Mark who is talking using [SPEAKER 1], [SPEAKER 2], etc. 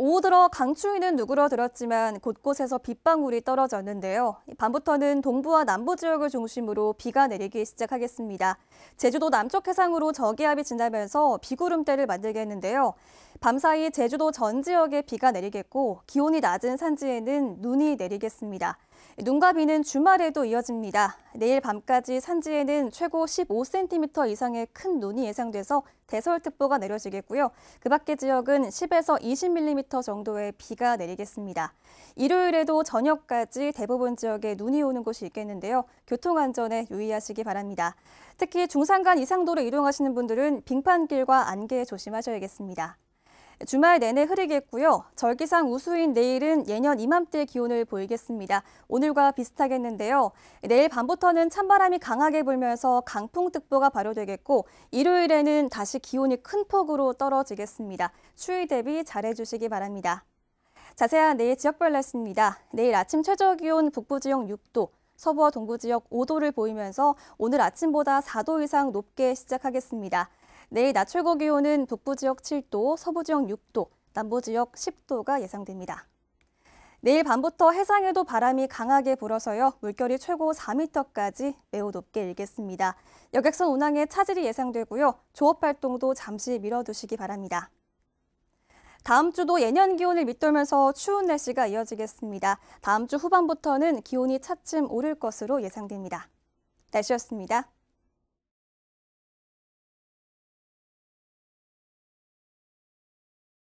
[SPEAKER 1] 오후 들어 강추위는 누그러들었지만 곳곳에서 빗방울이 떨어졌는데요. 밤부터는 동부와 남부 지역을 중심으로 비가 내리기 시작하겠습니다. 제주도 남쪽 해상으로 저기압이 지나면서 비구름대를 만들겠는데요. 밤사이 제주도 전 지역에 비가 내리겠고 기온이 낮은 산지에는 눈이 내리겠습니다. 눈과 비는 주말에도 이어집니다. 내일 밤까지 산지에는 최고 15cm 이상의 큰 눈이 예상돼서 대설특보가 내려지겠고요. 그 밖의 지역은 10에서 20mm 정도의 비가 내리겠습니다. 일요일에도 저녁까지 대부분 지역에 눈이 오는 곳이 있겠는데요. 교통안전에 유의하시기 바랍니다. 특히 중산간 이상도로 이동하시는 분들은 빙판길과 안개 조심하셔야겠습니다. 주말 내내 흐리겠고요. 절기상 우수인 내일은 예년 이맘때 기온을 보이겠습니다. 오늘과 비슷하겠는데요. 내일 밤부터는 찬바람이 강하게 불면서 강풍특보가 발효되겠고 일요일에는 다시 기온이 큰 폭으로 떨어지겠습니다. 추위 대비 잘해주시기 바랍니다. 자세한 내일 지역별 날씨입니다. 내일 아침 최저기온 북부지역 6도, 서부와 동부지역 5도를 보이면서 오늘 아침보다 4도 이상 높게 시작하겠습니다. 내일 낮 최고 기온은 북부 지역 7도, 서부 지역 6도, 남부 지역 10도가 예상됩니다. 내일 밤부터 해상에도 바람이 강하게 불어서요. 물결이 최고 4m까지 매우 높게 일겠습니다. 여객선 운항에 차질이 예상되고요. 조업 활동도 잠시 미뤄두시기 바랍니다. 다음 주도 예년 기온을 밑돌면서 추운 날씨가 이어지겠습니다. 다음 주 후반부터는 기온이 차츰 오를 것으로 예상됩니다. 날씨였습니다.